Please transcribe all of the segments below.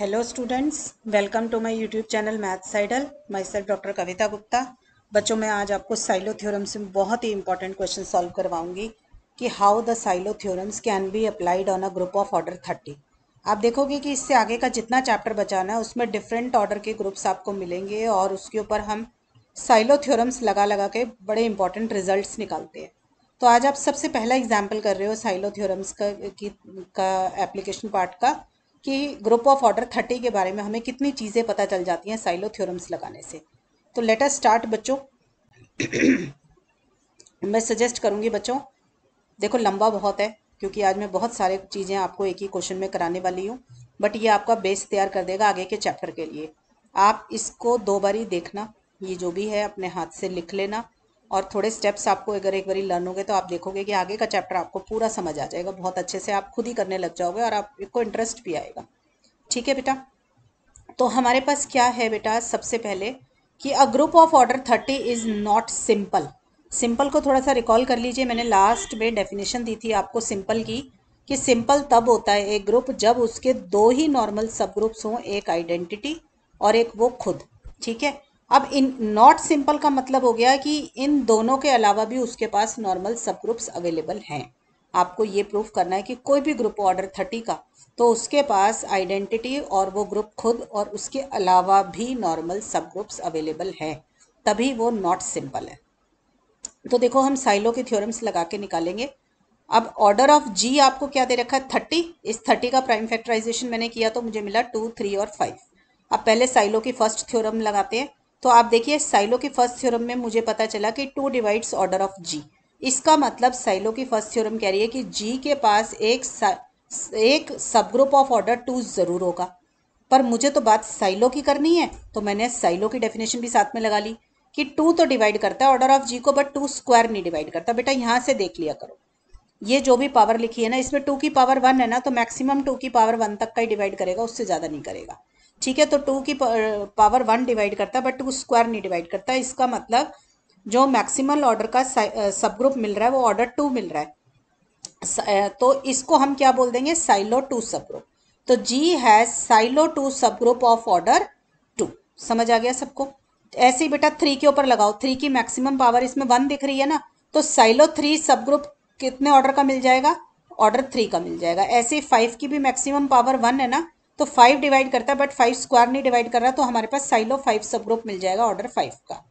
hello students welcome to my YouTube channel math साइडल my sir doctor Kavita Gupta बच्चों मैं आज आपको साइलो थ्योरम से बहुत ही इंपॉर्टेंट क्वेश्चन सॉल्व करवाऊंगी कि how the Sylow theorems can be applied on a group of order thirty आप देखोगे कि इससे आगे का जितना चैप्टर बचाना है उसमें डिफरेंट ऑर्डर के ग्रुप्स आपको मिलेंगे और उसके ऊपर हम साइलो थ्योरम्स लगा लगा के बड़े इंपॉर्टेंट रिजल्ट निकालते हैं तो आज आप सबसे पहला एग्जाम्पल कर रहे हो साइलो थ्योरम्स का की का एप्लीकेशन पार्ट का कि ग्रुप ऑफ ऑर्डर थर्टी के बारे में हमें कितनी चीज़ें पता चल जाती हैं साइलो थ्योरम्स लगाने से तो लेटर स्टार्ट बच्चों मैं सजेस्ट करूँगी बच्चों देखो लंबा बहुत है क्योंकि आज मैं बहुत सारे चीज़ें आपको एक ही क्वेश्चन में कराने वाली हूँ बट ये आपका बेस तैयार कर देगा आगे के चैप्टर के लिए आप इसको दो बारी देखना ये जो भी है अपने हाथ से लिख लेना और थोड़े स्टेप्स आपको अगर एक बार लर्न होंगे तो आप देखोगे कि आगे का चैप्टर आपको पूरा समझ आ जाएगा बहुत अच्छे से आप खुद ही करने लग जाओगे और आपको इंटरेस्ट भी आएगा ठीक है बेटा तो हमारे पास क्या है बेटा सबसे पहले कि a group of order thirty is not simple simple को थोड़ा सा रिकॉल कर लीजिए मैंने लास्ट में डेफिनेशन दी थी आपको सिंपल की कि सिंपल तब होता है एक ग्रुप जब उसके दो ही नॉर्मल सब ग्रुप्स हों एक आइडेंटिटी और एक वो खुद ठीक है अब इन नॉट सिंपल का मतलब हो गया कि इन दोनों के अलावा भी उसके पास नॉर्मल सब ग्रुप्स अवेलेबल हैं आपको ये प्रूफ करना है कि कोई भी ग्रुप ऑर्डर थर्टी का तो उसके पास आइडेंटिटी और वो ग्रुप खुद और उसके अलावा भी नॉर्मल सब ग्रुप्स अवेलेबल है तभी वो नॉट सिंपल है तो देखो हम साइलो के थ्योरम्स लगा के निकालेंगे अब ऑर्डर ऑफ जी आपको क्या दे रखा है थर्टी इस थर्टी का प्राइम फैक्टराइजेशन मैंने किया तो मुझे मिला टू थ्री और फाइव अब पहले साइलो की फर्स्ट थ्योरम लगाते हैं तो आप देखिए साइलो के फर्स्ट थ्योरम में मुझे पता चला कि two divides order of G इसका मतलब साइलो की फर्स्ट थ्योरम कह रही है कि जी के पास एक एक सब ग्रुप ऑफ ऑर्डर टू ज़रूर होगा पर मुझे तो बात साइलो की करनी है तो मैंने साइलो की डेफिनेशन भी साथ में लगा ली कि टू तो डिवाइड करता है ऑर्डर ऑफ जी को बट टू स्क्वायर नहीं डिवाइड करता बेटा यहाँ से देख लिया करो ये जो भी पावर लिखी है ना इसमें टू की पावर वन है ना तो मैक्सिमम टू की पावर वन तक का ही डिवाइड करेगा उससे ज़्यादा नहीं करेगा ठीक है तो टू की पावर वन डिवाइड करता है बट टू स्क्वायर नहीं डिवाइड करता इसका मतलब जो मैक्सिमल ऑर्डर का सब ग्रुप मिल रहा है वो ऑर्डर टू मिल रहा है तो इसको हम क्या बोल देंगे साइलो टू सब ग्रुप तो G has Sylow two subgroup of order two समझ आ गया सबको ऐसे ही बेटा थ्री के ऊपर लगाओ थ्री की मैक्सिमम पावर इसमें वन दिख रही है ना तो साइलो थ्री सब ग्रुप कितने ऑर्डर का मिल जाएगा ऑर्डर थ्री का मिल जाएगा ऐसे ही फाइव की भी मैक्सिमम पावर वन है ना तो फाइव डिवाइड करता है बट फाइव स्क्वायर नहीं डिवाइड कर रहा तो हमारे पास साइलो फाइव सब ग्रुप मिल जाएगा ऑर्डर फाइव का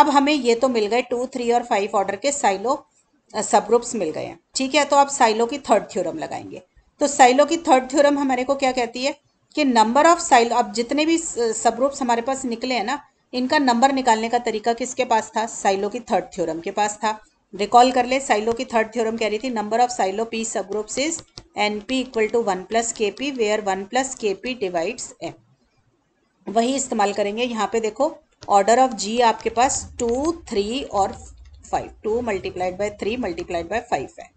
अब हमें ये तो मिल गए टू थ्री और फाइव ऑर्डर के साइलो सब ग्रुप्स मिल गए हैं ठीक है तो आप साइलो की थर्ड थ्योरम लगाएंगे तो साइलो की थर्ड थ्योरम हमारे को क्या कहती है कि नंबर ऑफ साइलो अब जितने भी सब ग्रुप्स हमारे पास निकले हैं ना इनका नंबर निकालने का तरीका किसके पास था साइलो की थर्ड थ्योरम के पास था रिकॉल कर ले साइलो की थर्ड थ्योरम कह रही थी number of Sylow p subgroups is n p equal to one plus k p where one plus k p divides m वही इस्तेमाल करेंगे यहाँ पे देखो ऑर्डर ऑफ जी आपके पास टू थ्री और five two multiplied by three multiplied by five है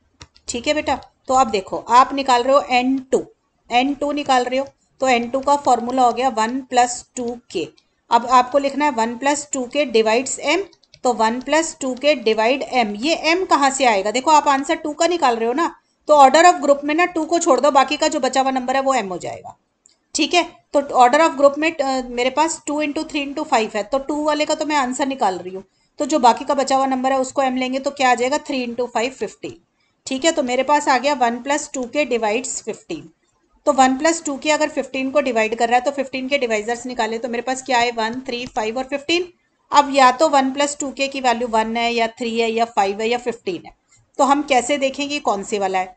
ठीक है बेटा तो अब देखो आप निकाल रहे हो एन टू एन टू निकाल रहे हो तो एन टू का फॉर्मूला हो गया वन प्लस टू के अब आपको लिखना है one plus two k divides m तो one plus two k divide m ये एम कहाँ से आएगा देखो आप आंसर टू का निकाल रहे हो ना तो ऑर्डर ऑफ ग्रुप में ना टू को छोड़ दो बाकी का जो बचा हुआ नंबर है वो एम हो जाएगा ठीक है तो ऑर्डर ऑफ ग्रुप में मेरे पास two into three into five है तो टू वाले का तो मैं आंसर निकाल रही हूँ तो जो बाकी का बचा हुआ नंबर है उसको एम लेंगे तो क्या आ जाएगा थ्री इंटू फाइव फिफ्टीन ठीक है तो मेरे पास आ गया one plus two k divides fifteen तो वन प्लस टू के अगर फिफ्टीन को डिवाइड कर रहा है तो फिफ्टीन के डिवाइजर्स निकाले तो मेरे पास क्या है वन थ्री फाइव और फिफ्टीन अब या तो वन प्लस टू के की वैल्यू वन है या थ्री है या फाइव है या फिफ्टीन है तो हम कैसे देखेंगे कौन से वाला है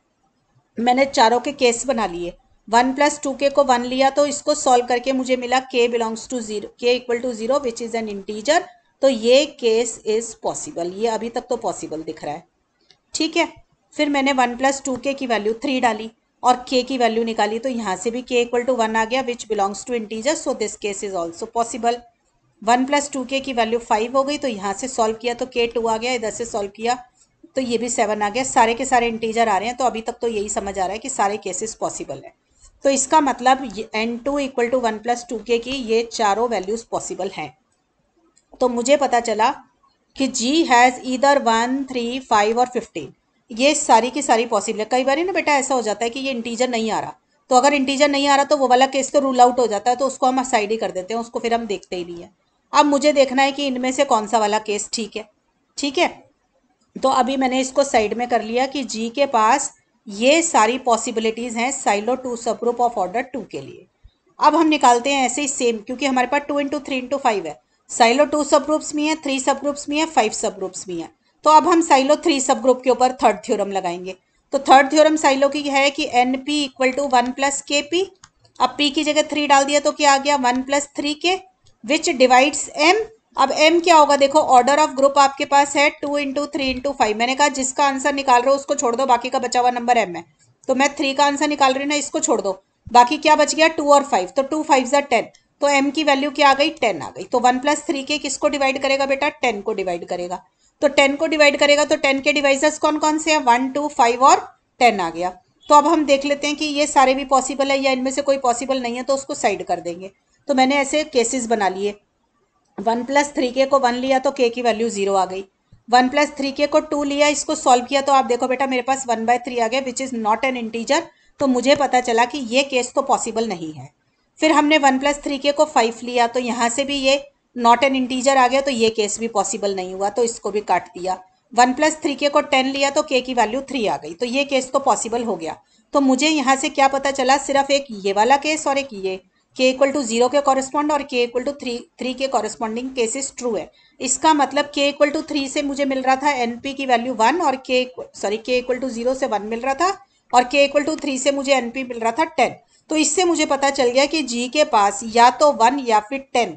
मैंने चारों के केस बना लिए वन प्लस टू के को वन लिया तो इसको सॉल्व करके मुझे मिला k belongs to zero k equal to zero which is an integer तो ये केस इज़ पॉसिबल ये अभी तक तो पॉसिबल दिख रहा है ठीक है फिर मैंने वन प्लस टू के की वैल्यू थ्री डाली और के की वैल्यू निकाली तो यहाँ से भी के इक्वल टू वन आ गया which belongs to integer so this case is also possible one plus two k की वैल्यू फाइव हो गई तो यहाँ से सॉल्व किया तो के टू आ गया इधर से सॉल्व किया तो ये भी सेवन आ गया सारे के सारे इंटीजर आ रहे हैं तो अभी तक तो यही समझ आ रहा है कि सारे केसेस पॉसिबल हैं तो इसका मतलब n two equal to one plus two k की ये चारों वैल्यूज़ पॉसिबल हैं तो मुझे पता चला कि G has either one three five और फिफ्टीन ये सारी की सारी पॉसिबल है कई बार ना बेटा ऐसा हो जाता है कि ये इंटीजर नहीं आ रहा तो अगर इंटीजर नहीं आ रहा तो वो वाला केस तो रूल आउट हो जाता है तो उसको हम साइड ही कर देते हैं उसको फिर हम देखते ही नहीं है अब मुझे देखना है कि इनमें से कौन सा वाला केस ठीक है ठीक है तो अभी मैंने इसको साइड में कर लिया कि जी के पास ये सारी पॉसिबिलिटीज़ हैं Sylow two subgroup of order two के लिए अब हम निकालते हैं ऐसे ही सेम क्योंकि हमारे पास two into three into five है साइलो टू सब ग्रुप्स भी है थ्री सब ग्रुप्स भी है फाइव सब ग्रुप्स भी है तो अब हम साइलो थ्री सब ग्रुप के ऊपर थर्ड थ्योरम लगाएंगे तो थर्ड थ्योरम साइलो की है कि n p equal to one plus k p अब पी की जगह थ्री डाल दिया तो क्या आ गया one plus three k which divides m अब एम क्या होगा देखो ऑर्डर ऑफ ग्रुप आपके पास है two into three into five मैंने कहा जिसका आंसर निकाल रहे हो उसको छोड़ दो बाकी का बचा हुआ नंबर एम है तो मैं थ्री का आंसर निकाल रही हूँ ना इसको छोड़ दो बाकी क्या बच गया टू और फाइव तो टू फाइव जै टेन तो एम की वैल्यू क्या आ गई टेन आ गई तो वन प्लस थ्री के किसको डिवाइड करेगा बेटा टेन को डिवाइड करेगा तो टेन को डिवाइड करेगा तो टेन के डिवाइजर्स कौन कौन से हैं वन टू फाइव और टेन आ गया तो अब हम देख लेते हैं कि ये सारे भी पॉसिबल है या इनमें से कोई पॉसिबल नहीं है तो उसको साइड कर देंगे तो मैंने ऐसे केसेस बना लिए वन प्लस थ्री के को वन लिया तो के की वैल्यू जीरो आ गई वन प्लस थ्री के को टू लिया इसको सॉल्व किया तो आप देखो बेटा मेरे पास वन बाय थ्री आ गया which is not an integer तो मुझे पता चला कि ये केस तो पॉसिबल नहीं है फिर हमने वन प्लस थ्री के को फाइव लिया तो यहाँ से भी ये नॉट एन इंटीजर आ गया तो ये केस भी पॉसिबल नहीं हुआ तो इसको भी काट दिया वन प्लस थ्री के को टेन लिया तो के की वैल्यू थ्री आ गई तो ये केस तो पॉसिबल हो गया तो मुझे यहाँ से क्या पता चला सिर्फ एक ये वाला केस और एक ये k equal to zero k correspond और k equal to three three k corresponding cases true है इसका मतलब के इक्वल टू थ्री से मुझे मिल रहा था एन पी की वैल्यू वन और k sorry k equal to zero से वन मिल रहा था और के इक्वल टू थ्री से मुझे एन पी मिल रहा था टेन तो इससे मुझे पता चल गया कि जी के पास या तो वन या फिर ten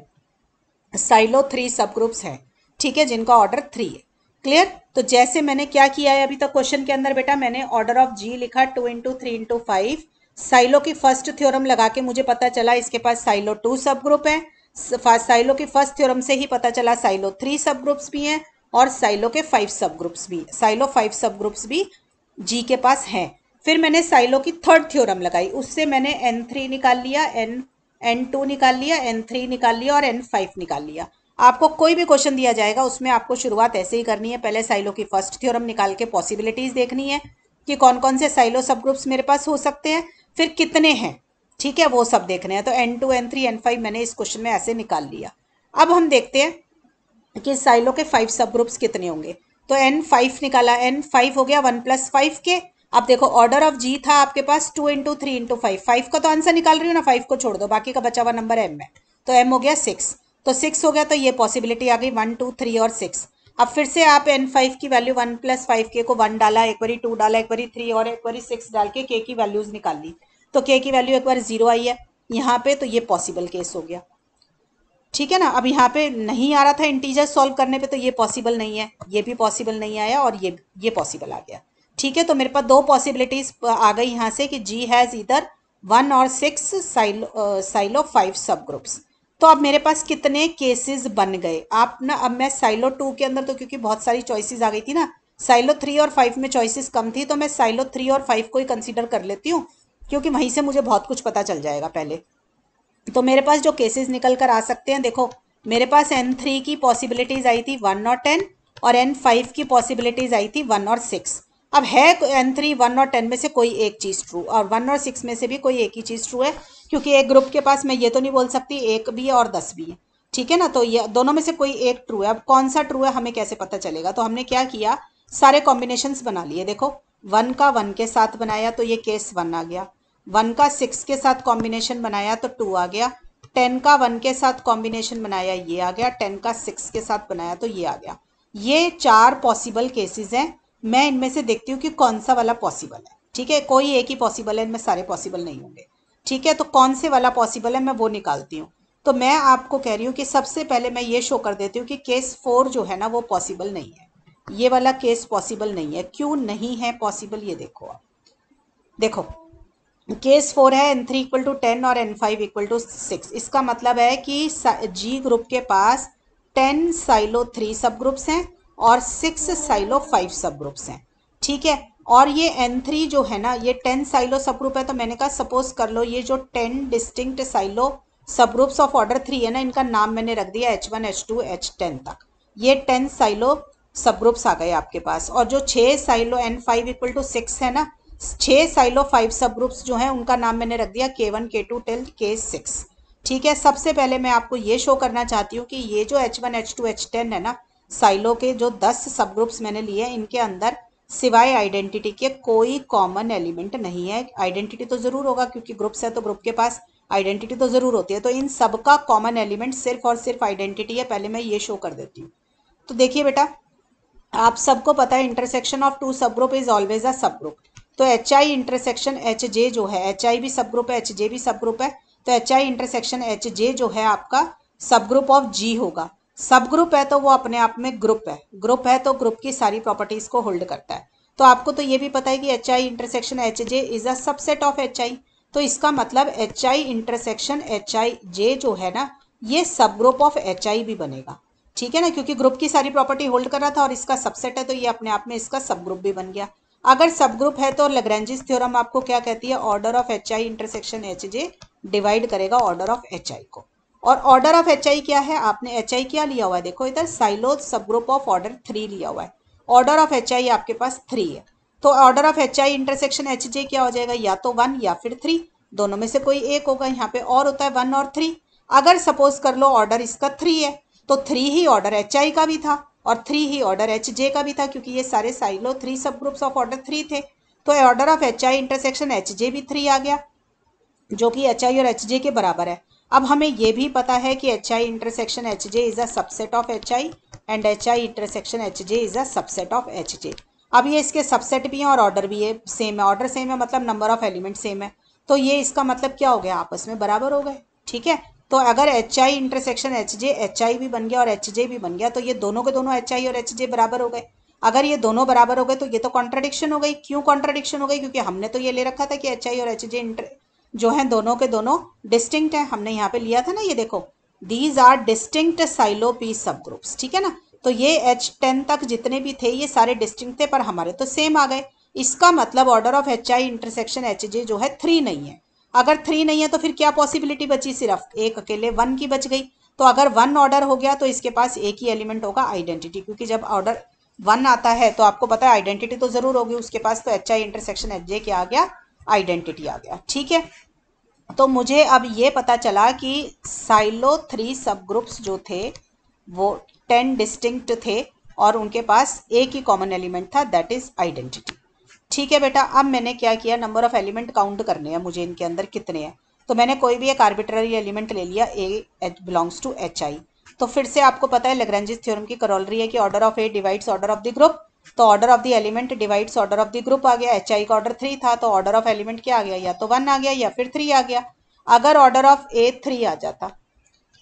Sylow three subgroups हैं ठीक है जिनका ऑर्डर थ्री है क्लियर तो जैसे मैंने क्या किया है अभी तक क्वेश्चन के अंदर बेटा मैंने ऑर्डर ऑफ जी लिखा two into three into five Sylow की फर्स्ट थ्योरम लगा के मुझे पता चला इसके पास साइलो टू सब ग्रुप है साइलो की फर्स्ट थ्योरम से ही पता चला साइलो थ्री सब ग्रुप्स भी हैं और साइलो के फाइव सब ग्रुप्स भी साइलो फाइव सब ग्रुप्स भी जी के पास हैं फिर मैंने साइलो की थर्ड थ्योरम लगाई उससे मैंने एन थ्री निकाल लिया एन एन टू निकाल लिया एन थ्री निकाल लिया और एन फाइव निकाल लिया आपको कोई भी क्वेश्चन दिया जाएगा उसमें आपको शुरुआत ऐसे ही करनी है पहले साइलो की फर्स्ट थ्योरम निकाल के पॉसिबिलिटीज़ देखनी है कि कौन कौन से साइलो सब ग्रुप्स मेरे पास हो सकते हैं फिर कितने हैं ठीक है वो सब देख रहे हैं तो n two n three n five मैंने इस क्वेश्चन में ऐसे निकाल लिया अब हम देखते हैं कि साइलो के फाइव सब ग्रुप्स कितने होंगे तो एन फाइव निकाला एन फाइव हो गया वन प्लस फाइव के अब देखो ऑर्डर ऑफ जी था आपके पास two into three into five five का तो आंसर निकाल रही हूँ ना फाइव को छोड़ दो बाकी का बचा हुआ नंबर एम है तो एम हो गया सिक्स तो सिक्स हो गया तो ये पॉसिबिलिटी आ गई वन टू थ्री और सिक्स अब फिर से आप एन फाइव की value one plus five k को वन डाला एक बारी टू डाला एक बारी थ्री और एक बारी सिक्स डाल के के की वैल्यूज निकाल ली तो के की वैल्यू एक बार जीरो आई है यहाँ पे तो ये पॉसिबल केस हो गया ठीक है ना अब यहाँ पे नहीं आ रहा था इंटीजर सॉल्व करने पे तो ये पॉसिबल नहीं है ये भी पॉसिबल नहीं आया और ये ये पॉसिबल आ गया ठीक है तो मेरे पास दो पॉसिबिलिटीज आ गई यहाँ से कि जी हैज़ इधर वन और six Sylow Sylow five subgroups तो अब मेरे पास कितने केसेस बन गए आप ना अब मैं साइलो टू के अंदर तो क्योंकि बहुत सारी चॉइसेस आ गई थी ना साइलो थ्री और फाइव में चॉइसेस कम थी तो मैं साइलो थ्री और फाइव को ही कंसिडर कर लेती हूँ क्योंकि वहीं से मुझे बहुत कुछ पता चल जाएगा पहले तो मेरे पास जो केसेस निकल कर आ सकते हैं देखो मेरे पास एन थ्री की पॉसिबिलिटीज़ आई थी वन और टेन और एन फाइव की पॉसिबिलिटीज़ आई थी वन और सिक्स अब है एन थ्री वन और टेन में से कोई एक चीज़ ट्रू और वन और सिक्स में से भी कोई एक ही चीज़ ट्रू है क्योंकि एक ग्रुप के पास मैं ये तो नहीं बोल सकती एक भी है और दस भी है ठीक है ना तो ये दोनों में से कोई एक ट्रू है अब कौन सा ट्रू है हमें कैसे पता चलेगा तो हमने क्या किया सारे कॉम्बिनेशंस बना लिए देखो वन का वन के साथ बनाया तो ये केस वन आ गया वन का सिक्स के साथ कॉम्बिनेशन बनाया तो टू आ गया टेन का वन के साथ कॉम्बिनेशन बनाया ये आ गया टेन का सिक्स के साथ बनाया तो ये आ गया ये चार पॉसिबल केसेस हैं मैं इनमें से देखती हूँ कि कौन सा वाला पॉसिबल है ठीक है कोई एक ही पॉसिबल है इनमें सारे पॉसिबल नहीं होंगे ठीक है तो कौन से वाला पॉसिबल है मैं वो निकालती हूँ तो मैं आपको कह रही हूँ कि सबसे पहले मैं ये शो कर देती हूँ कि केस फोर जो है ना वो पॉसिबल नहीं है ये वाला केस पॉसिबल नहीं है क्यों नहीं है पॉसिबल ये देखो आप देखो केस फोर है n three equal to ten और N five equal to six इसका मतलब है कि जी ग्रुप के पास ten Sylow three subgroups हैं और six Sylow five subgroups हैं ठीक है और ये एन थ्री जो है ना ये टेन साइलो सब ग्रुप है तो मैंने कहा सपोज कर लो ये जो ten distinct Sylow subgroups of order three है ना इनका नाम मैंने रख दिया H one H two H ten तक ये टेन साइलो सब ग्रुप्स आ गए आपके पास और जो छः Sylow n five equal to six है ना छः साइलो फाइव सब ग्रुप्स जो हैं उनका नाम मैंने रख दिया K one K to tell के सिक्स ठीक है सबसे पहले मैं आपको ये शो करना चाहती हूँ कि ये जो H one H two H ten है ना साइलो के जो दस सब ग्रुप्स मैंने लिए हैं इनके अंदर सिवाय आइडेंटिटी के कोई कॉमन एलिमेंट नहीं है आइडेंटिटी तो ज़रूर होगा क्योंकि ग्रुप्स है तो ग्रुप के पास आइडेंटिटी तो ज़रूर होती है तो इन सब का कॉमन एलिमेंट सिर्फ और सिर्फ आइडेंटिटी है पहले मैं ये शो कर देती हूँ तो देखिए बेटा आप सबको पता है intersection of two subgroup is always a subgroup तो एच आई इंटरसेक्शन एच जे जो है एच आई भी सब ग्रुप है एच जे भी सब ग्रुप है तो एच आई इंटरसेक्शन एच जे जो है आपका सब ग्रुप ऑफ जी होगा सब ग्रुप है तो वो अपने आप में ग्रुप है ग्रुप है तो ग्रुप की सारी प्रॉपर्टीज को होल्ड करता है तो आपको तो ये भी पता है कि H I intersection H J is a subset of H आई तो इसका मतलब H I intersection H i j जो है ना ये सब ग्रुप ऑफ एच आई भी बनेगा ठीक है ना क्योंकि ग्रुप की सारी प्रॉपर्टी होल्ड कर रहा था और इसका सबसेट है तो ये अपने आप में इसका सब ग्रुप भी बन गया अगर सब ग्रुप है तो लग्रेंजिस थ्योरम आपको क्या कहती है order of H I intersection H j divide करेगा ऑर्डर ऑफ एच आई को और ऑर्डर ऑफ एच क्या है आपने एच क्या लिया हुआ है देखो इधर silo subgroup of order three लिया हुआ है ऑर्डर ऑफ एच आपके पास थ्री है तो order of H I intersection H जे क्या हो जाएगा या तो वन या फिर थ्री दोनों में से कोई एक होगा यहाँ पे और होता है वन और थ्री अगर सपोज कर लो ऑर्डर इसका थ्री है तो थ्री ही ऑर्डर एच आई का भी था और थ्री ही ऑर्डर एच जे का भी था क्योंकि ये सारे Sylow three subgroups of order three थे तो order of H I intersection H j भी थ्री आ गया जो कि एच आई और एच जे के बराबर है अब हमें यह भी पता है कि H I intersection H j is a subset of H i and H I intersection H j is a subset of H j अब ये इसके सबसेट भी हैं और ऑर्डर भी है सेम है ऑर्डर सेम है मतलब नंबर ऑफ एलिमेंट सेम है तो ये इसका मतलब क्या हो गया आपस में बराबर हो गए ठीक है तो अगर H I intersection H j H i भी बन गया और एच जे भी बन गया तो ये दोनों के दोनों एच आई और एच जे बराबर हो गए अगर ये दोनों बराबर हो गए तो ये तो कॉन्ट्राडिक्शन हो गई क्यों कॉन्ट्राडिक्शन हो गई क्योंकि हमने तो ये ले रखा था कि एच आई और एच जे इंटर जो हैं दोनों के दोनों डिस्टिंक्ट हैं हमने यहाँ पे लिया था ना ये देखो दीज आर डिस्टिंक्ट साइलोपी सब ग्रुप्स ठीक है ना तो ये एच टेन तक जितने भी थे ये सारे डिस्टिंक्ट थे पर हमारे तो सेम आ गए इसका मतलब order of H I intersection H जे जो है थ्री नहीं है अगर थ्री नहीं है तो फिर क्या पॉसिबिलिटी बची सिर्फ एक अकेले वन की बच गई तो अगर वन ऑर्डर हो गया तो इसके पास एक ही एलिमेंट होगा आइडेंटिटी क्योंकि जब ऑर्डर वन आता है तो आपको पता है आइडेंटिटी तो जरूर होगी उसके पास तो एच आई इंटरसेक्शन एच जे क्या आ गया आइडेंटिटी आ गया ठीक है तो मुझे अब ये पता चला कि साइलो थ्री सब ग्रुप्स जो थे वो टेन डिस्टिंक्ट थे और उनके पास एक ही कॉमन एलिमेंट था दैट इज़ आइडेंटिटी ठीक है बेटा अब मैंने क्या किया नंबर ऑफ़ एलिमेंट काउंट करने हैं मुझे इनके अंदर कितने हैं तो मैंने कोई भी एक आर्बिट्ररी एलिमेंट ले लिया A H belongs to H आई तो फिर से आपको पता है लगरेंजिस थ्योरम की करोलरी है कि order of A divides order of the group तो order of the element divides order of the group आ गया एच आई का ऑर्डर थ्री था तो ऑर्डर ऑफ एलिमेंट क्या आ गया या तो वन आ गया या फिर थ्री आ गया अगर ऑर्डर ऑफ ए थ्री आ जाता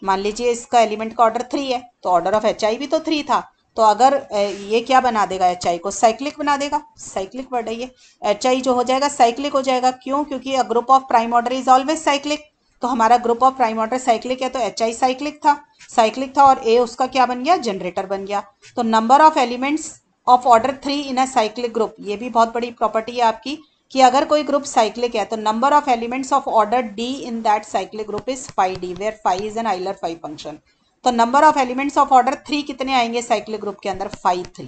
मान लीजिए इसका एलिमेंट का ऑर्डर थ्री है तो ऑर्डर ऑफ एच आई भी तो थ्री था तो अगर ये क्या बना देगा एच आई को साइक्लिक बना देगा साइक्लिक वर्ड है ये एच आई जो हो जाएगा साइक्लिक हो जाएगा क्यों क्योंकि a group of prime order is always cyclic तो हमारा group of prime order cyclic है तो एच आई साइक्लिक था साइक्लिक था और ए उसका क्या बन गया जनरेटर बन गया तो number of elements of order three in a cyclic group ये भी बहुत बड़ी प्रॉपर्टी है आपकी कि अगर कोई ग्रुप साइक्लिक है तो number of elements of order D in that cyclic group is phi D where phi is an Euler five function तो number of elements of order three कितने आएंगे साइक्लिक ग्रुप के अंदर फाइव थ्री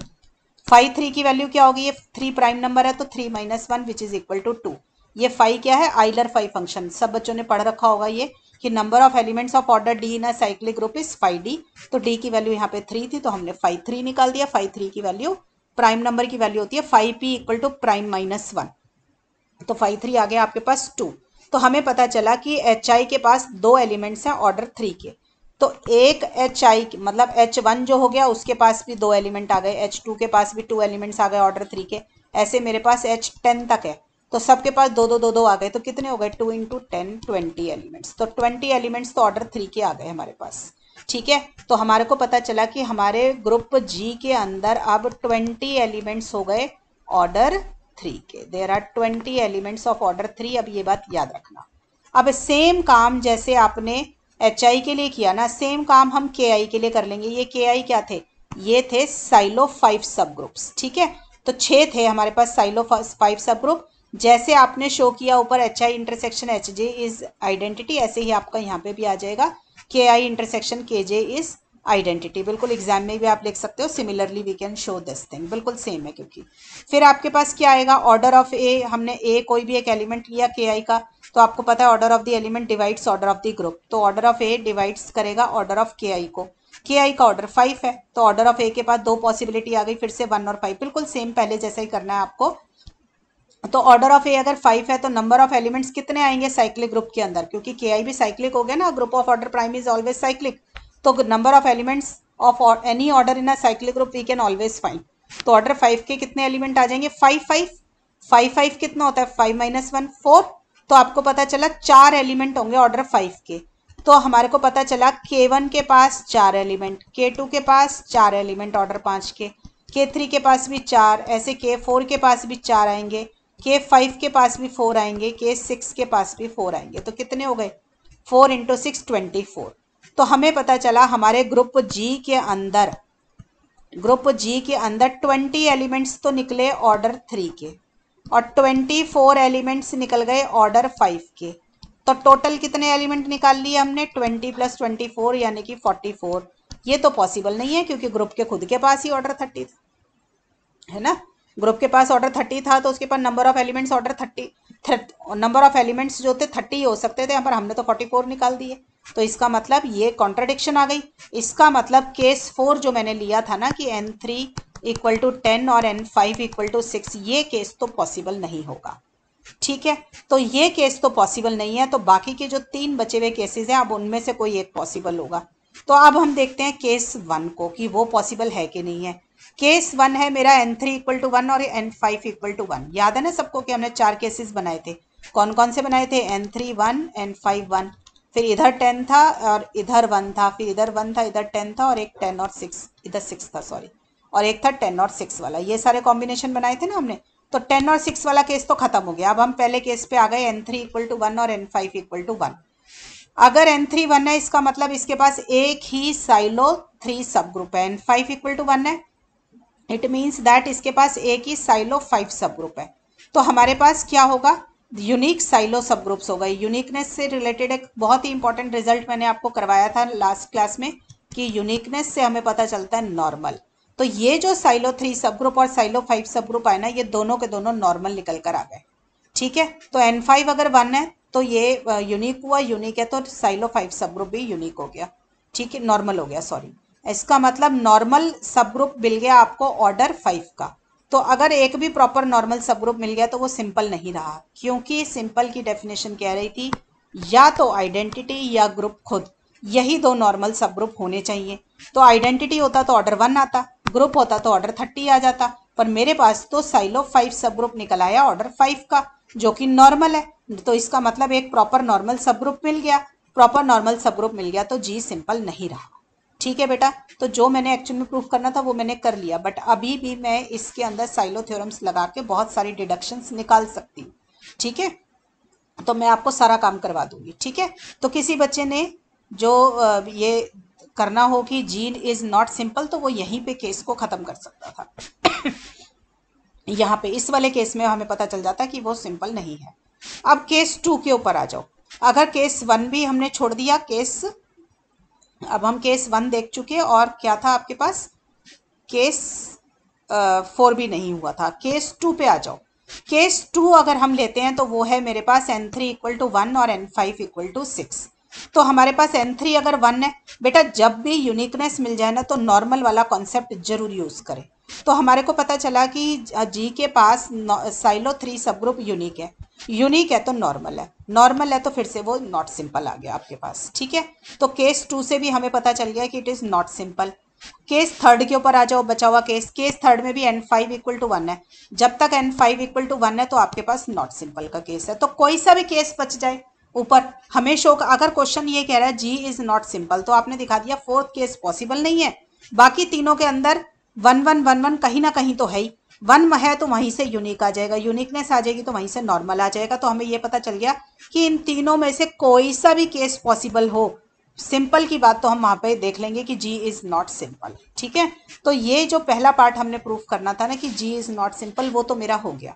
फाइव थ्री की value क्या होगी ये three prime number है तो three minus one which is equal to two ये फाइव क्या है आइलर फाइव फंक्शन सब बच्चों ने पढ़ रखा होगा ये कि number of elements of order D in cyclic group is phi D तो डी की वैल्यू यहाँ पे थ्री थी तो हमने फाइव थ्री निकाल दिया फाइव थ्री की वैल्यू प्राइम नंबर की वैल्यू होती है phi P equal to prime minus one तो फाइव थ्री आ गया आपके पास टू तो हमें पता चला कि एच आई के पास दो एलिमेंट्स हैं ऑर्डर थ्री के तो एक एच आई मतलब एच वन जो हो गया उसके पास भी दो एलिमेंट आ गए एच टू के पास भी टू एलिमेंट्स आ गए ऑर्डर थ्री के ऐसे मेरे पास एच टेन तक है तो सबके पास दो दो दो दो आ गए तो कितने हो गए two into ten twenty elements तो ट्वेंटी एलिमेंट्स तो ऑर्डर थ्री के आ गए हमारे पास ठीक है तो हमारे को पता चला कि हमारे ग्रुप जी के अंदर अब ट्वेंटी एलिमेंट्स हो गए ऑर्डर थ्री के there are twenty elements of order three अब ये बात याद रखना अब सेम काम जैसे आपने एच आई के लिए किया ना सेम काम हम के आई के लिए कर लेंगे ये के आई क्या थे ये थे साइलो फाइव सब ग्रुप्स ठीक है तो छः थे हमारे पास साइलो फाइव सब ग्रुप जैसे आपने शो किया ऊपर H I intersection H J is identity ऐसे ही आपका यहाँ पे भी आ जाएगा के I intersection K J is identity बिल्कुल एग्जाम में भी आप लिख सकते हो similarly we can show this thing बिल्कुल सेम है क्योंकि फिर आपके पास क्या आएगा ऑर्डर ऑफ ए हमने ए कोई भी एक एलिमेंट लिया के आई का तो आपको पता है order of the element divides order of the group तो ऑर्डर ऑफ ए डिवाइड्स करेगा ऑर्डर ऑफ के आई को के आई का ऑर्डर फाइव है तो ऑर्डर ऑफ ए के पास दो पॉसिबिलिटी आ गई फिर से वन और फाइव बिल्कुल सेम पहले जैसा ही करना है आपको तो ऑर्डर ऑफ ए अगर फाइव है तो नंबर ऑफ एलिमेंट्स कितने आएंगे साइक्लिक ग्रुप के अंदर क्योंकि के आई भी साइक्लिक हो गया ना group of order prime is always cyclic तो number of elements of any order in a cyclic group we can always find तो ऑर्डर फाइव के कितने एलिमेंट आ जाएंगे फाइव फाइव फाइव फाइव कितना होता है फाइव माइनस वन फोर तो आपको पता चला चार एलिमेंट होंगे ऑर्डर फाइव के तो हमारे को पता चला के वन के पास चार एलिमेंट के टू के पास चार एलिमेंट ऑर्डर पाँच के के थ्री के पास भी चार ऐसे के फोर के पास भी चार आएंगे के फाइव के पास भी फोर आएंगे के सिक्स के पास भी फोर आएंगे तो कितने हो गए four into six twenty four तो हमें पता चला हमारे ग्रुप जी के अंदर ग्रुप जी के अंदर ट्वेंटी एलिमेंट्स तो निकले ऑर्डर थ्री के और ट्वेंटी फोर एलिमेंट्स निकल गए ऑर्डर फाइव के तो टोटल कितने एलिमेंट निकाल लिए हमने ट्वेंटी प्लस ट्वेंटी फोर यानी कि फोर्टी फोर ये तो पॉसिबल नहीं है क्योंकि ग्रुप के खुद के पास ही ऑर्डर थर्टी था है ना ग्रुप के पास ऑर्डर थर्टी था तो उसके पास number of elements order thirty number of elements जो थे थर्टी हो सकते थे यहाँ पर हमने तो फोर्टी फोर निकाल दिए तो इसका मतलब ये कॉन्ट्राडिक्शन आ गई इसका मतलब केस फोर जो मैंने लिया था ना कि N three equal to ten और N five equal to six ये केस तो पॉसिबल नहीं होगा ठीक है तो ये केस तो पॉसिबल नहीं है तो बाकी के जो तीन बचे हुए केसेज हैं अब उनमें से कोई एक पॉसिबल होगा तो अब हम देखते हैं केस वन को कि वो पॉसिबल है कि नहीं है केस वन है मेरा N three equal to one और N five equal to one याद है ना सबको कि हमने चार केसेस बनाए थे कौन कौन से बनाए थे N three one N five one फिर इधर टेन था और इधर वन था फिर इधर वन था इधर टेन था और एक टेन और सिक्स इधर सिक्स था सॉरी और एक था टेन और सिक्स वाला ये सारे कॉम्बिनेशन बनाए थे ना हमने तो टेन और सिक्स वाला केस तो खत्म हो गया अब हम पहले केस पे आ गए N three equal to one और N five equal to one अगर एन थ्री वन है इसका मतलब इसके पास एक ही साइलो थ्री सब ग्रुप है N five equal to one है इट मीन्स दैट इसके पास एक ही साइलो फाइव सब ग्रुप है तो हमारे पास क्या होगा यूनिक साइलो सब ग्रुप्स हो गए यूनिकनेस से रिलेटेड एक बहुत ही इंपॉर्टेंट रिजल्ट मैंने आपको करवाया था लास्ट क्लास में कि यूनिकनेस से हमें पता चलता है नॉर्मल तो ये जो साइलो थ्री सब ग्रुप और साइलो फाइव सब ग्रुप आए ना ये दोनों के दोनों नॉर्मल निकल कर आ गए ठीक है तो एन फाइव अगर वन है तो ये यूनिक uh, हुआ यूनिक है तो साइलो फाइव सब ग्रुप भी यूनिक हो गया ठीक है नॉर्मल हो गया सॉरी इसका मतलब नॉर्मल सब ग्रुप मिल गया आपको ऑर्डर फाइव का तो अगर एक भी प्रॉपर नॉर्मल सब ग्रुप मिल गया तो वो सिंपल नहीं रहा क्योंकि सिंपल की डेफिनेशन कह रही थी या तो आइडेंटिटी या ग्रुप खुद यही दो नॉर्मल सब ग्रुप होने चाहिए तो आइडेंटिटी होता तो ऑर्डर वन आता ग्रुप होता तो ऑर्डर थर्टी आ जाता पर मेरे पास तो साइलो फाइव सब ग्रुप निकल आया ऑर्डर फाइव का जो कि नॉर्मल है तो इसका मतलब एक प्रॉपर नॉर्मल सब ग्रुप मिल गया प्रॉपर नॉर्मल सब ग्रुप मिल गया तो जी सिंपल नहीं रहा ठीक है बेटा तो जो मैंने एक्चुअल में प्रूफ करना था वो मैंने कर लिया बट अभी भी मैं इसके अंदर साइलो थ्योरम्स लगा के बहुत सारी डिडक्शंस निकाल सकती हूँ ठीक है तो मैं आपको सारा काम करवा दूंगी ठीक है तो किसी बच्चे ने जो ये करना हो कि जीन इज नॉट सिंपल तो वो यहीं पे केस को ख़त्म कर सकता था यहाँ पे इस वाले केस में हमें पता चल जाता कि वो सिंपल नहीं है अब केस टू के ऊपर आ जाओ अगर केस वन भी हमने छोड़ दिया केस अब हम केस वन देख चुके और क्या था आपके पास केस फोर भी नहीं हुआ था केस टू पे आ जाओ केस टू अगर हम लेते हैं तो वो है मेरे पास N three equal to one और N five equal to six तो हमारे पास एन थ्री अगर वन है बेटा जब भी यूनिकनेस मिल जाए ना तो नॉर्मल वाला कॉन्सेप्ट जरूर यूज़ करें तो हमारे को पता चला कि जी के पास Sylow three subgroup unique है यूनिक है तो नॉर्मल है नॉर्मल है तो फिर से वो नॉट सिंपल आ गया आपके पास ठीक है तो केस टू से भी हमें पता चल गया कि it is not simple case third के ऊपर आ जाओ बचा हुआ केस केस थर्ड में भी N five equal to one है जब तक N five equal to one है तो आपके पास नॉट सिंपल का केस है तो कोई सा भी केस बच जाए ऊपर हमें शो अगर क्वेश्चन ये कह रहा है जी इज़ नॉट सिंपल तो आपने दिखा दिया फोर्थ केस पॉसिबल नहीं है बाकी तीनों के अंदर वन वन वन वन कहीं ना कहीं तो है ही वन है तो वहीं से यूनिक आ जाएगा यूनिकनेस आ जाएगी तो वहीं से नॉर्मल आ जाएगा तो हमें ये पता चल गया कि इन तीनों में से कोई सा भी केस पॉसिबल हो सिंपल की बात तो हम वहाँ पे देख लेंगे कि जी इज़ नॉट सिंपल ठीक है तो ये जो पहला पार्ट हमने प्रूफ करना था ना कि जी इज़ नॉट सिंपल वो तो मेरा हो गया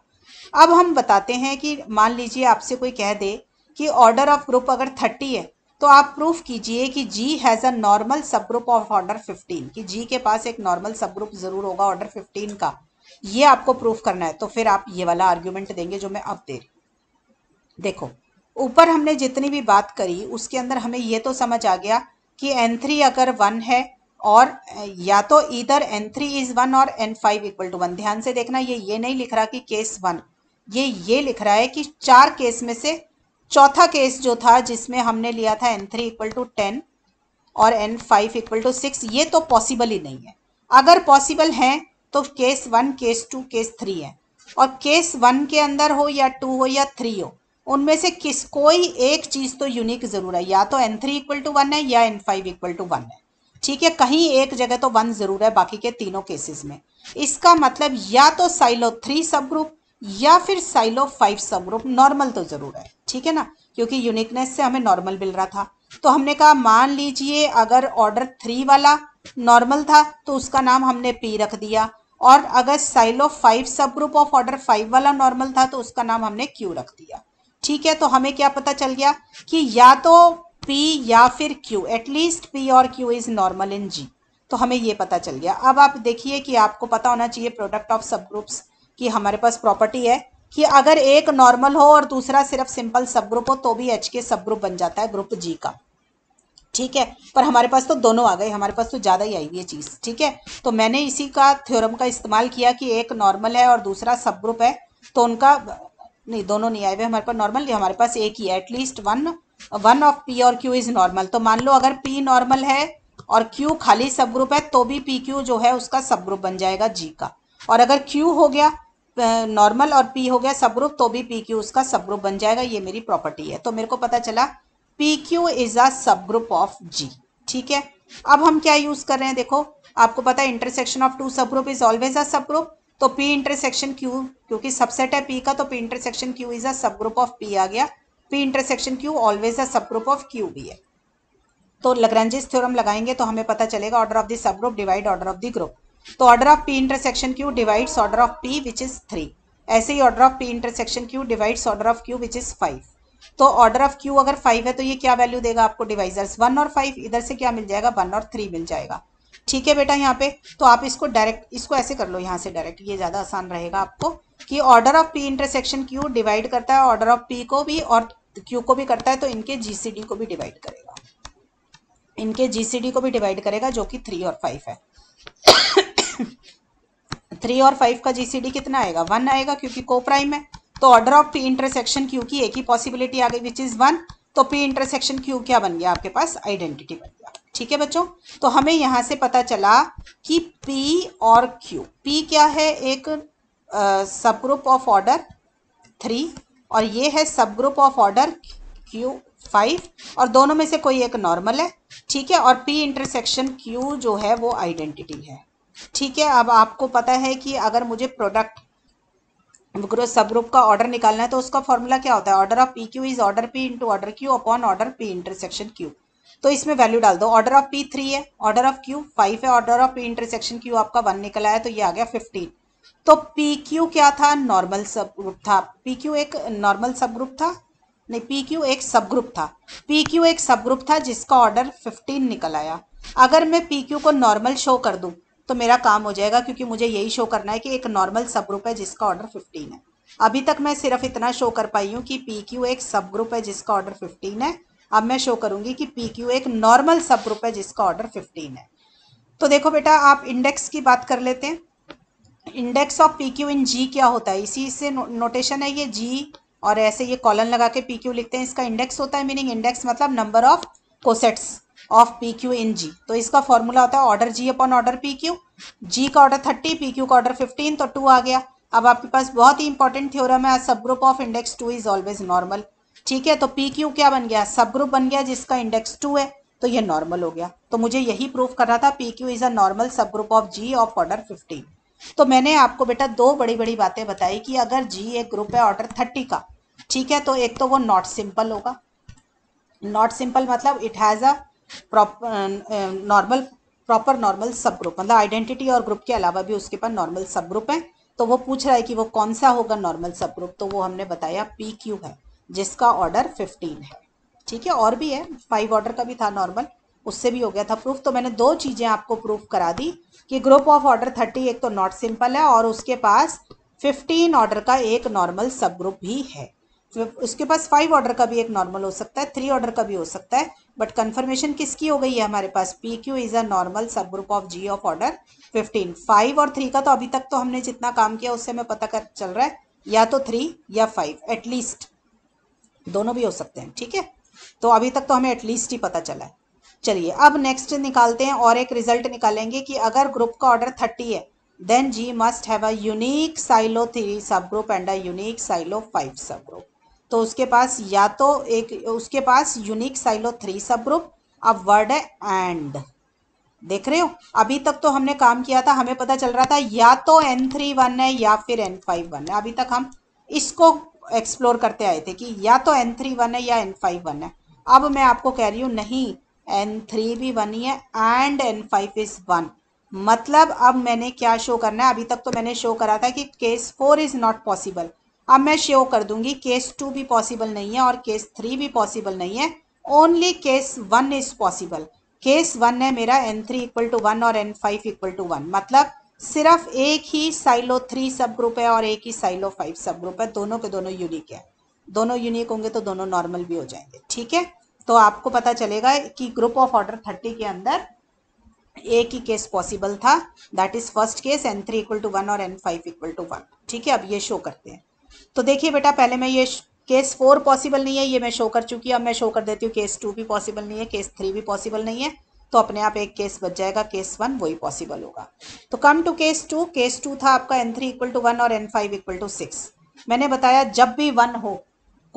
अब हम बताते हैं कि मान लीजिए आपसे कोई कह दे कि ऑर्डर ऑफ ग्रुप अगर थर्टी है तो आप प्रूफ कीजिए कि G has a normal subgroup of order fifteen कि जी के पास एक नॉर्मल सब ग्रुप ज़रूर होगा ऑर्डर फिफ्टीन का ये आपको प्रूफ करना है तो फिर आप ये वाला आर्ग्यूमेंट देंगे जो मैं अब दे रही देखो ऊपर हमने जितनी भी बात करी उसके अंदर हमें ये तो समझ आ गया कि एन थ्री अगर वन है और या तो इधर एन थ्री इज़ वन और N five equal to one ध्यान से देखना ये ये नहीं लिख रहा कि केस वन ये ये लिख रहा है कि चार केस में से चौथा केस जो था जिसमें हमने लिया था N three equal to ten और N five equal to six ये तो पॉसिबल ही नहीं है अगर पॉसिबल हैं तो case one case two case three है और केस वन के अंदर हो या टू हो या थ्री हो उनमें से किस कोई एक चीज़ तो यूनिक ज़रूर है या तो N three equal to one है या N five equal to one है ठीक है कहीं एक जगह तो वन ज़रूर है बाकी के तीनों केसेस में इसका मतलब या तो साइलो थ्री सब ग्रुप या फिर Sylow five subgroup normal तो ज़रूर है ठीक है ना क्योंकि यूनिकनेस से हमें नॉर्मल मिल रहा था तो हमने कहा मान लीजिए अगर ऑर्डर थ्री वाला नॉर्मल था तो उसका नाम हमने पी रख दिया और अगर Sylow five subgroup of order five वाला नॉर्मल था तो उसका नाम हमने क्यू रख दिया ठीक है तो हमें क्या पता चल गया कि या तो पी या फिर क्यू एटलीस्ट पी और Q is normal in G तो हमें ये पता चल गया अब आप देखिए कि आपको पता होना चाहिए प्रोडक्ट ऑफ सब ग्रुप्स कि हमारे पास प्रॉपर्टी है कि अगर एक नॉर्मल हो और दूसरा सिर्फ सिंपल सब ग्रुप हो तो भी एच के सब ग्रुप बन जाता है ग्रुप जी का ठीक है पर हमारे पास तो दोनों आ गए हमारे पास तो ज़्यादा ही आई ये चीज़ ठीक है तो मैंने इसी का थ्योरम का इस्तेमाल किया कि एक नॉर्मल है और दूसरा सब ग्रुप है तो उनका नहीं दोनों नहीं आए हुए हमारे पास नॉर्मल हमारे पास एक ही है at least one one of P और क्यू इज़ नॉर्मल तो मान लो अगर पी नॉर्मल है और क्यू खाली सब ग्रुप है तो भी पी क्यू जो है उसका सब ग्रुप बन जाएगा जी का और अगर क्यू हो गया नॉर्मल और पी हो गया सब ग्रुप तो भी पी क्यू उसका सब ग्रुप बन जाएगा ये मेरी प्रॉपर्टी है तो मेरे को पता चला P Q is a subgroup of जी ठीक है अब हम क्या यूज कर रहे हैं देखो आपको पता है intersection of two subgroup is always a subgroup तो पी इंटरसेक्शन क्यू क्योंकि सबसेट है पी का तो P intersection Q is a subgroup of P आ गया P intersection Q always a subgroup of Q भी है तो लग्रांजिस थ्योरम लगाएंगे तो हमें पता चलेगा order of the subgroup divide order of the group तो order of P intersection Q divides order of P which is three ऐसे ही order of P intersection Q divides order of Q which is five तो order of Q अगर five है तो ये क्या value देगा आपको डिवाइजर्स वन और फाइव इधर से क्या मिल जाएगा वन और थ्री मिल जाएगा ठीक है बेटा यहाँ पे तो आप इसको डायरेक्ट इसको ऐसे कर लो यहाँ से डायरेक्ट ये ज़्यादा आसान रहेगा आपको कि order of P intersection Q divide करता है ऑर्डर ऑफ पी को भी और क्यू को भी करता है तो इनके जीसीडी को भी डिवाइड करेगा इनके जीसीडी को भी डिवाइड करेगा जो कि थ्री और फाइव है थ्री और फाइव का जीसीडी कितना आएगा वन आएगा क्योंकि को प्राइम है तो order of P intersection Q की एक ही पॉसिबिलिटी आ गई विच इज़ वन तो पी इंटरसेक्शन क्यू क्या बन गया आपके पास आइडेंटिटी बन गया ठीक है बच्चों तो हमें यहां से पता चला कि पी और क्यू पी क्या है एक सब ग्रुप ऑफ ऑर्डर थ्री और ये है subgroup of order Q five और दोनों में से कोई एक नॉर्मल है ठीक है और पी इंटरसेक्शन क्यू जो है वो आइडेंटिटी है ठीक है अब आपको पता है कि अगर मुझे प्रोडक्ट ग्रोथ सब ग्रुप का ऑर्डर निकालना है तो उसका फॉर्मूला क्या होता है order of P Q is order P into order Q upon order P intersection Q तो इसमें वैल्यू डाल दो ऑर्डर ऑफ पी थ्री है ऑर्डर ऑफ क्यू फाइव है order of P intersection Q आपका वन निकला है तो ये आ गया फिफ्टीन तो पी क्यू क्या था नॉर्मल सब ग्रुप था पी क्यू एक नॉर्मल सब ग्रुप था नहीं पी क्यू एक सब ग्रुप था पी क्यू एक सब ग्रुप था जिसका ऑर्डर फिफ्टीन निकल आया अगर मैं पी क्यू को नॉर्मल शो कर दूँ तो मेरा काम हो जाएगा क्योंकि मुझे यही शो करना है कि एक नॉर्मल सब ग्रुप है जिसका ऑर्डर फिफ्टीन है अभी तक मैं सिर्फ इतना शो कर पाई हूँ कि पी क्यू एक सब ग्रुप है जिसका ऑर्डर फिफ्टीन है अब मैं शो करूँगी कि पी क्यू एक नॉर्मल सब ग्रुप है जिसका ऑर्डर फिफ्टीन है तो देखो बेटा आप इंडेक्स की बात कर लेते हैं index of P Q in G क्या होता है इसी से नो, नोटेशन है ये जी और ऐसे ये कॉलन लगा के पी क्यू लिखते हैं इसका इंडेक्स होता है मीनिंग इंडेक्स मतलब number of cosets of P Q in G तो इसका फॉर्मूला होता है order G upon order P Q G का ऑर्डर थर्टी पी क्यू का ऑर्डर फिफ्टीन तो टू आ गया अब आपके पास बहुत ही इंपॉर्टेंट थ्योरम है subgroup of index two is always normal ठीक है तो पी क्यू क्या बन गया सब ग्रुप बन गया जिसका इंडेक्स टू है तो ये नॉर्मल हो गया तो मुझे यही प्रूफ करना था P Q is a normal subgroup of G of order fifteen तो मैंने आपको बेटा दो बड़ी बड़ी बातें बताई कि अगर जी एक ग्रुप है ऑर्डर थर्टी का ठीक है तो एक तो वो नॉट सिंपल होगा नॉट सिंपल मतलब it has a normal proper normal subgroup मतलब आइडेंटिटी और ग्रुप के अलावा भी उसके पास नॉर्मल सब ग्रुप है तो वो पूछ रहा है कि वो कौन सा होगा नॉर्मल सब ग्रुप तो वो हमने बताया पी क्यू है जिसका ऑर्डर फिफ्टीन है ठीक है और भी है फाइव ऑर्डर का भी था नॉर्मल उससे भी हो गया था प्रूफ तो मैंने दो चीज़ें आपको प्रूफ करा दी कि ग्रुप ऑफ ऑर्डर थर्टी एक तो नॉट सिंपल है और उसके पास फिफ्टीन ऑर्डर का एक नॉर्मल सब ग्रुप भी है उसके पास फाइव ऑर्डर का भी एक नॉर्मल हो सकता है थ्री ऑर्डर का भी हो सकता है बट कन्फर्मेशन किसकी हो गई है हमारे पास P Q is a normal subgroup of G of order fifteen five और थ्री का तो अभी तक तो हमने जितना काम किया उससे हमें पता कर चल रहा है या तो थ्री या फाइव एटलीस्ट दोनों भी हो सकते हैं ठीक है तो अभी तक तो हमें एटलीस्ट ही पता चला है चलिए अब नेक्स्ट निकालते हैं और एक रिजल्ट निकालेंगे कि अगर ग्रुप का ऑर्डर थर्टी है then G must have a unique Sylow three subgroup and a unique Sylow five subgroup तो उसके पास या तो एक उसके पास unique Sylow three subgroup अब वर्ड है एंड देख रहे हो अभी तक तो हमने काम किया था हमें पता चल रहा था या तो एन थ्री वन है या फिर एन फाइव वन है अभी तक हम इसको एक्सप्लोर करते आए थे कि या तो एन थ्री वन है या एन फाइव वन है अब मैं आपको कह रही हूँ नहीं एन थ्री भी वन ही है and N five is one मतलब अब मैंने क्या शो करना है अभी तक तो मैंने शो करा था कि case four is not possible अब मैं शो कर दूंगी केस टू भी पॉसिबल नहीं है और केस थ्री भी पॉसिबल नहीं है only case one is possible case one है मेरा N three equal to one और N five equal to one मतलब सिर्फ एक ही साइलो थ्री सब ग्रुप है और एक ही साइलो फाइव सब ग्रुप है दोनों के दोनों यूनिक है दोनों यूनिक होंगे तो दोनों नॉर्मल भी हो जाएंगे ठीक है तो आपको पता चलेगा कि ग्रुप ऑफ ऑर्डर थर्टी के अंदर एक ही केस पॉसिबल था that is first case N three equal to one और N five equal to one ठीक है अब ये शो करते हैं तो देखिए बेटा पहले मैं ये केस फोर पॉसिबल नहीं है ये मैं शो कर चुकी हूँ अब मैं शो कर देती हूँ केस टू भी पॉसिबल नहीं है केस थ्री भी पॉसिबल नहीं है तो अपने आप एक केस बच जाएगा केस वन वही पॉसिबल होगा तो come to case two case two था आपका N three equal to one और N five equal to six मैंने बताया जब भी वन हो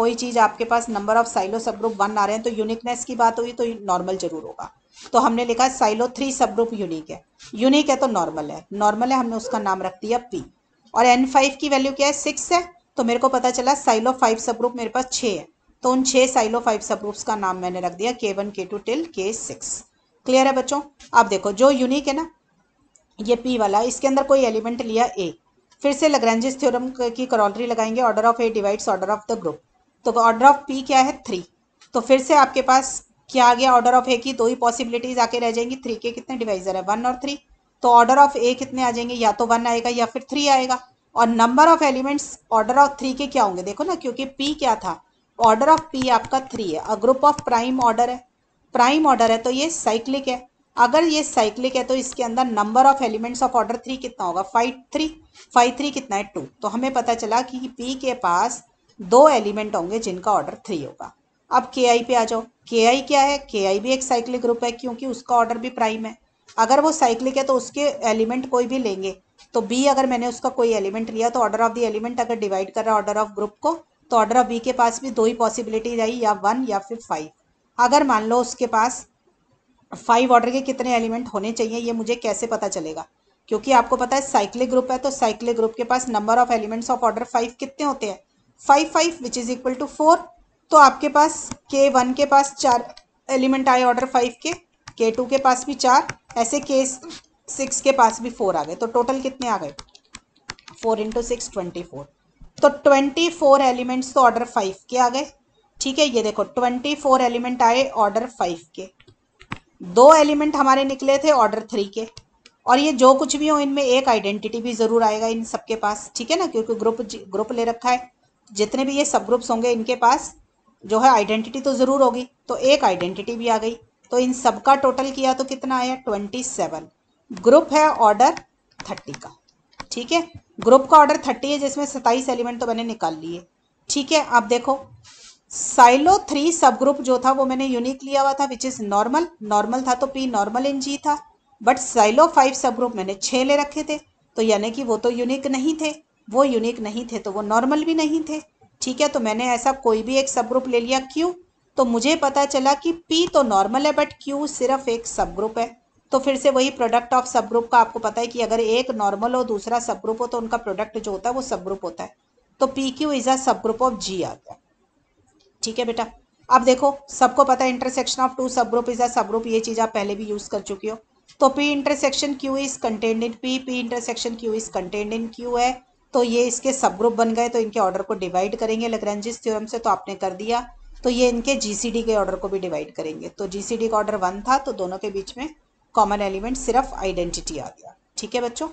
कोई चीज़ आपके पास number of Sylow subgroup one आ रहे हैं तो यूनिकनेस की बात हुई तो नॉर्मल जरूर होगा तो हमने लिखा Sylow three subgroup unique है यूनिक है तो नॉर्मल है नॉर्मल है हमने उसका नाम रख दिया पी और एन फाइव की वैल्यू क्या है सिक्स है तो मेरे को पता चला साइलो फाइव सब ग्रुप मेरे पास छः है तो उन छः साइलो फाइव सब ग्रुप्स का नाम मैंने रख दिया K one K two till K six clear है बच्चों आप देखो जो यूनिक है ना ये पी वाला इसके अंदर कोई एलिमेंट लिया ए फिर से लग्रेंजिस थ्योरम की करॉलरी लगाएंगे order of A divides order of the group तो ऑर्डर ऑफ पी क्या है थ्री तो फिर से आपके पास क्या आ गया ऑर्डर ऑफ ए की दो ही पॉसिबिलिटीज आके रह जाएंगी थ्री के कितने डिवाइजर है वन और थ्री तो ऑर्डर ऑफ ए कितने आ जाएंगे या तो वन आएगा या फिर थ्री आएगा और number of elements order of three के क्या होंगे देखो ना क्योंकि पी क्या था ऑर्डर ऑफ पी आपका थ्री है a group of prime order है प्राइम ऑर्डर है तो ये साइक्लिक है अगर ये साइक्लिक है तो इसके अंदर number of elements of order three कितना होगा फाइव थ्री फाइव थ्री कितना है टू तो हमें पता चला कि पी के पास दो एलिमेंट होंगे जिनका ऑर्डर थ्री होगा अब के आई पे आ जाओ के आई क्या है के आई भी एक साइक्लिक ग्रुप है क्योंकि उसका ऑर्डर भी प्राइम है अगर वो साइक्लिक है तो उसके एलिमेंट कोई भी लेंगे तो बी अगर मैंने उसका कोई एलिमेंट लिया तो ऑर्डर ऑफ द एलिमेंट अगर डिवाइड कर रहा ऑर्डर ऑफ ग्रुप को तो ऑर्डर ऑफ बी के पास भी दो ही पॉसिबिलिटीज आई या वन या फिर फाइव अगर मान लो उसके पास फाइव ऑर्डर के कितने एलिमेंट होने चाहिए ये मुझे कैसे पता चलेगा क्योंकि आपको पता है साइक्लिक ग्रुप है तो साइक्लिक ग्रुप के पास number of elements of order five कितने होते हैं five five which is equal to four तो आपके पास के वन के पास चार एलिमेंट आए ऑर्डर फाइव के के टू के पास भी चार ऐसे केस सिक्स के पास भी फोर आ गए तो टोटल कितने आ गए four into six twenty four तो ट्वेंटी फोर एलिमेंट्स तो ऑर्डर फाइव के आ गए ठीक है ये देखो ट्वेंटी फोर एलिमेंट आए ऑर्डर फाइव के दो एलिमेंट हमारे निकले थे ऑर्डर थ्री के और ये जो कुछ भी हो इनमें एक आइडेंटिटी भी ज़रूर आएगा इन सबके पास ठीक है ना क्योंकि ग्रुप ग्रुप ले रखा है जितने भी ये सब ग्रुप्स होंगे इनके पास जो है आइडेंटिटी तो ज़रूर होगी तो एक आइडेंटिटी भी आ गई तो इन सब का टोटल किया तो कितना आया ट्वेंटी सेवन ग्रुप है ऑर्डर थर्टी का ठीक है ग्रुप का ऑर्डर थर्टी है जिसमें सत्ताईस एलिमेंट तो मैंने निकाल लिए ठीक है आप देखो साइलो थ्री सब ग्रुप जो था वो मैंने यूनिक लिया हुआ था विच इज़ नॉर्मल नॉर्मल था तो पी नॉर्मल इन जी था but Sylow five subgroup मैंने छः ले रखे थे तो यानी कि वो तो यूनिक नहीं थे वो यूनिक नहीं थे तो वो नॉर्मल भी नहीं थे ठीक है तो मैंने ऐसा कोई भी एक सब ग्रुप ले लिया क्यू तो मुझे पता चला कि पी तो नॉर्मल है बट क्यू सिर्फ एक सब ग्रुप है तो फिर से वही प्रोडक्ट ऑफ सब ग्रुप का आपको पता है कि अगर एक नॉर्मल हो दूसरा सब ग्रुप हो तो उनका प्रोडक्ट जो होता है वो सब ग्रुप होता है तो P Q is a subgroup of जी आ गया ठीक है बेटा अब देखो सबको पता है intersection of two subgroup is a subgroup ये चीज़ आप पहले भी यूज़ कर चुकी हो तो P intersection Q is contained in P P intersection Q is contained in Q है तो ये इसके सब ग्रुप बन गए तो इनके ऑर्डर को डिवाइड करेंगे लगरेंजिस थ्योरम से तो आपने कर दिया तो ये इनके जीसीडी के ऑर्डर को भी डिवाइड करेंगे तो जीसीडी का ऑर्डर वन था तो दोनों के बीच में कॉमन एलिमेंट सिर्फ आइडेंटिटी आ गया ठीक है बच्चों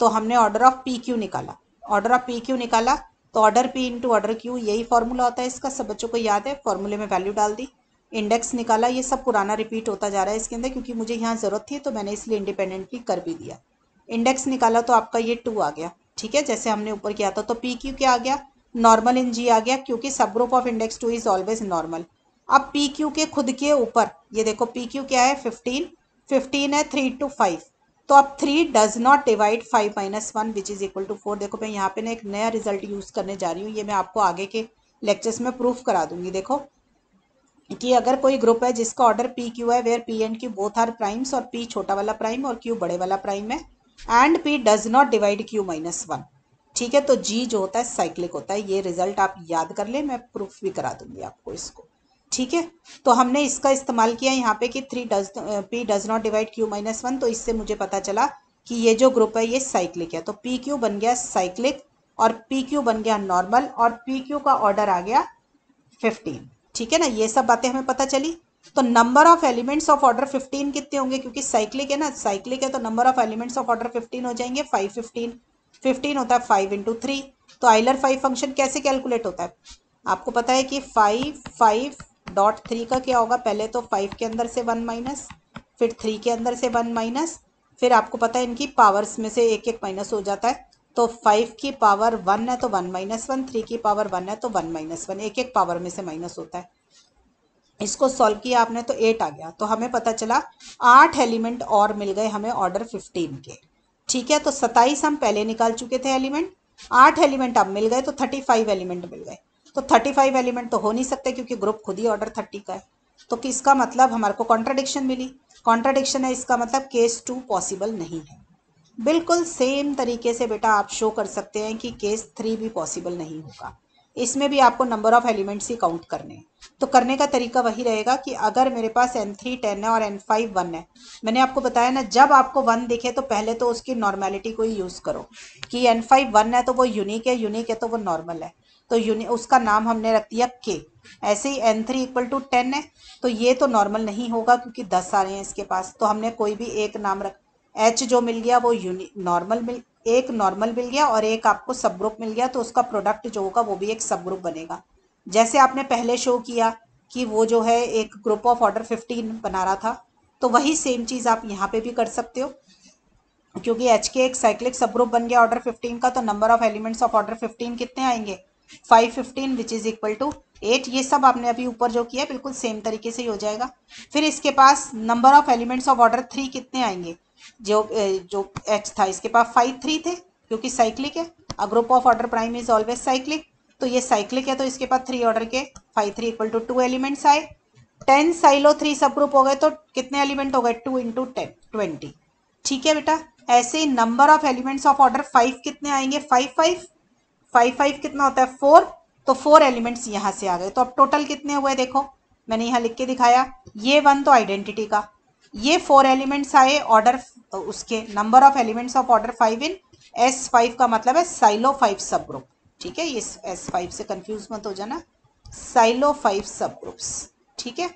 तो हमने ऑर्डर ऑफ पी क्यू निकाला ऑर्डर ऑफ पी क्यू निकाला तो order P into order Q यही फॉर्मूला होता है इसका सब बच्चों को याद है फॉर्मूले में वैल्यू डाल दी इंडेक्स निकाला ये सब पुराना रिपीट होता जा रहा है इसके अंदर क्योंकि मुझे यहाँ ज़रूरत थी तो मैंने इसलिए इंडिपेंडेंटली कर भी दिया इंडेक्स निकाला तो आपका ये टू आ गया ठीक है जैसे हमने ऊपर किया था तो पी क्यू क्या आ गया नॉर्मल इन जी आ गया क्योंकि subgroup of index two is always normal अब पी क्यू के खुद के ऊपर ये देखो पी क्यू क्या है फिफ्टीन फिफ्टीन है थ्री टू फाइव तो अब three does not divide five minus one which is equal to four देखो मैं यहाँ पे ना एक नया रिजल्ट यूज़ करने जा रही हूँ ये मैं आपको आगे के लेक्चर्स में प्रूफ करा दूंगी देखो कि अगर कोई ग्रुप है जिसका ऑर्डर पी क्यू है where P and Q both are primes और पी छोटा वाला प्राइम और क्यू बड़े वाला प्राइम है and P does not divide Q minus one ठीक है तो जी जो होता है साइक्लिक होता है ये रिजल्ट आप याद कर ले मैं प्रूफ भी करा दूंगी आपको इसको ठीक है तो हमने इसका इस्तेमाल किया यहाँ पे कि three does P does not divide Q minus one तो इससे मुझे पता चला कि ये जो ग्रुप है ये साइक्लिक है तो पी क्यू बन गया साइक्लिक और पी क्यू बन गया नॉर्मल और पी क्यू का ऑर्डर आ गया फिफ्टीन ठीक है ना ये सब बातें हमें पता चली तो number of elements of order fifteen कितने होंगे क्योंकि साइक्लिक है ना साइक्लिक है तो number of elements of order fifteen हो जाएंगे फाइव फिफ्टीन फिफ्टीन होता है फाइव इंटू थ्री तो आइलर फाइव फंक्शन कैसे कैलकुलेट होता है आपको पता है कि फाइव फाइव डॉट थ्री का क्या होगा पहले तो फाइव के अंदर से वन माइनस फिर थ्री के अंदर से वन माइनस फिर आपको पता है इनकी पावर्स में से एक एक माइनस हो जाता है तो फाइव की पावर वन है तो वन माइनस वन थ्री की पावर वन है तो वन माइनस वन एक एक पावर में से माइनस होता है इसको सॉल्व किया आपने तो एट आ गया तो हमें पता चला आठ एलिमेंट और मिल गए हमें ऑर्डर फिफ्टीन के ठीक है तो सत्ताईस हम पहले निकाल चुके थे एलिमेंट आठ एलिमेंट अब मिल गए तो थर्टी फाइव एलिमेंट मिल गए तो थर्टी फाइव एलिमेंट तो हो नहीं सकते क्योंकि ग्रुप खुद ही ऑर्डर थर्टी का है तो किसका मतलब हमारे को कॉन्ट्राडिक्शन मिली कॉन्ट्राडिक्शन है इसका मतलब केस टू पॉसिबल नहीं है बिल्कुल सेम तरीके से बेटा आप शो कर सकते हैं कि केस थ्री भी पॉसिबल नहीं होगा इसमें भी आपको नंबर ऑफ़ एलिमेंट्स ही काउंट करने हैं तो करने का तरीका वही रहेगा कि अगर मेरे पास एन थ्री टेन है और एन फाइव वन है मैंने आपको बताया ना जब आपको वन दिखे तो पहले तो उसकी नॉर्मेलिटी को ही यूज़ करो कि एन फाइव वन है तो वो यूनिक है यूनिक है तो वो नॉर्मल है तो उसका नाम हमने रख दिया के ऐसे ही N three equal to ten है तो ये तो नॉर्मल नहीं होगा क्योंकि दस आ रहे हैं इसके पास तो हमने कोई भी एक नाम रख एच जो मिल गया वो यूनि नॉर्मल मिल एक नॉर्मल मिल गया और एक आपको सब ग्रुप मिल गया तो उसका प्रोडक्ट जो होगा वो भी एक सब ग्रुप बनेगा जैसे आपने पहले शो किया कि वो जो है एक ग्रुप ऑफ ऑर्डर फिफ्टीन बना रहा था तो वही सेम चीज़ आप यहाँ पे भी कर सकते हो क्योंकि एच के एक साइक्लिक सब ग्रुप बन गया ऑर्डर फिफ्टीन का तो number of elements of order fifteen कितने आएंगे five fifteen which is equal to eight ये सब आपने अभी ऊपर जो किया बिल्कुल सेम तरीके से ही हो जाएगा फिर इसके पास number of elements of order three कितने आएंगे जो जो एच था इसके पास फाइव थ्री थे क्योंकि साइक्लिक है a group of order prime is always cyclic तो ये साइक्लिक है तो इसके पास थ्री ऑर्डर के five three equal to two elements आए ten Sylow three subgroup हो गए तो कितने एलिमेंट हो गए टू इंटू टेन ट्वेंटी ठीक है बेटा ऐसे ही number of elements of order five कितने आएंगे फाइव फाइव फाइव फाइव कितना होता है फोर तो फोर एलिमेंट्स यहाँ से आ गए तो अब टोटल कितने हुए देखो मैंने यहाँ लिख के दिखाया ये वन तो आइडेंटिटी का ये फोर एलिमेंट्स आए ऑर्डर उसके number of elements of order five in S five का मतलब है साइलो फाइव सब ग्रुप ठीक है ये एस फाइव से कंफ्यूज मत हो जाना साइलो फाइव सब ग्रुप्स ठीक है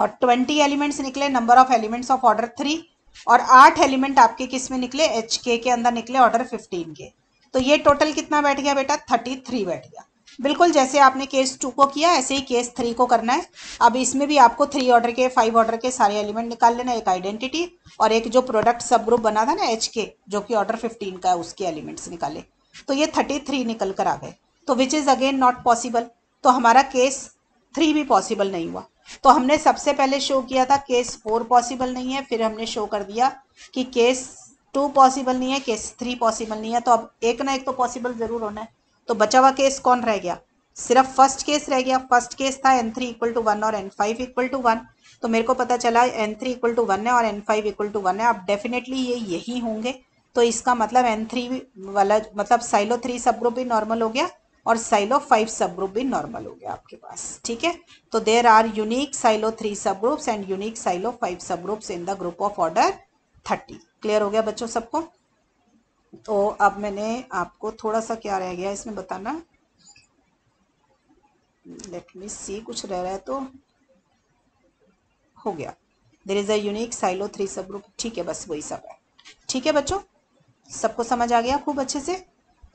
और ट्वेंटी एलिमेंट्स निकले number of elements of order three और आठ एलिमेंट आपके किस में निकले एच के अंदर निकले ऑर्डर फिफ्टीन के तो ये टोटल कितना बैठ गया बेटा थर्टी थ्री बैठ गया बिल्कुल जैसे आपने केस टू को किया ऐसे ही केस थ्री को करना है अब इसमें भी आपको थ्री ऑर्डर के फाइव ऑर्डर के सारे एलिमेंट निकाल लेना एक आइडेंटिटी और एक जो प्रोडक्ट सब ग्रुप बना था ना एच के जो कि ऑर्डर फिफ्टीन का है उसके एलिमेंट्स निकाले तो ये थर्टी थ्री निकल कर आ गए तो which is again not possible तो हमारा केस थ्री भी पॉसिबल नहीं हुआ तो हमने सबसे पहले शो किया था केस फोर पॉसिबल नहीं है फिर हमने शो कर दिया कि केस टू पॉसिबल नहीं है केस थ्री पॉसिबल नहीं है तो अब एक ना एक तो पॉसिबल ज़रूर होना है तो बचा हुआ केस कौन रह गया सिर्फ फर्स्ट केस रह गया फर्स्ट केस था N three equal to one और N five equal to one तो मेरे को पता चला N three equal to one है और N five equal to one है अब डेफिनेटली ये यही होंगे तो इसका मतलब एन थ्री वाला मतलब साइलो थ्री सब ग्रुप भी नॉर्मल हो गया और साइलो फाइव सब ग्रुप भी नॉर्मल हो गया आपके पास ठीक है तो there are unique Sylow three subgroups and unique Sylow five subgroups in the group of order thirty clear हो गया बच्चों सबको तो अब मैंने आपको थोड़ा सा क्या रह गया इसमें बताना लेट मी सी कुछ रह रहा है तो हो गया there is a Sylow three subgroup ठीक है बस वही सब है ठीक है बच्चों सबको समझ आ गया खूब अच्छे से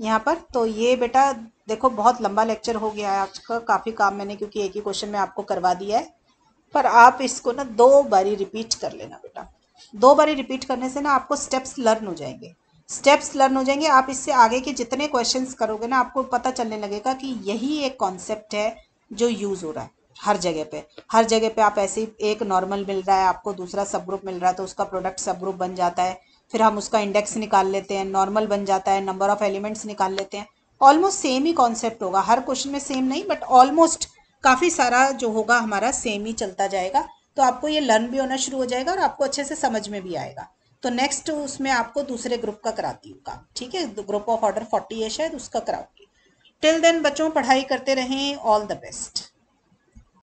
यहाँ पर तो ये बेटा देखो बहुत लंबा लेक्चर हो गया है आज का काफ़ी काम मैंने क्योंकि एक ही क्वेश्चन में आपको करवा दिया है पर आप इसको ना दो बारी रिपीट कर लेना बेटा दो बारी रिपीट करने से ना आपको स्टेप्स लर्न हो जाएंगे स्टेप्स लर्न हो जाएंगे आप इससे आगे के जितने क्वेश्चंस करोगे ना आपको पता चलने लगेगा कि यही एक कॉन्सेप्ट है जो यूज़ हो रहा है हर जगह पे हर जगह पे आप ऐसे एक नॉर्मल मिल रहा है आपको दूसरा सब ग्रुप मिल रहा है तो उसका प्रोडक्ट सब ग्रुप बन जाता है फिर हम उसका इंडेक्स निकाल लेते हैं नॉर्मल बन जाता है नंबर ऑफ एलिमेंट्स निकाल लेते हैं ऑलमोस्ट सेम ही कॉन्सेप्ट होगा हर क्वेश्चन में सेम नहीं बट ऑलमोस्ट काफ़ी सारा जो होगा हमारा सेम ही चलता जाएगा तो आपको ये लर्न भी होना शुरू हो जाएगा और आपको अच्छे से समझ में भी आएगा तो नेक्स्ट उसमें आपको दूसरे ग्रुप का कराती हूँ काम ठीक है ग्रुप ऑफ ऑर्डर फोर्टी है शायद उसका कराऊंगी टिल देन बच्चों पढ़ाई करते रहें ऑल द बेस्ट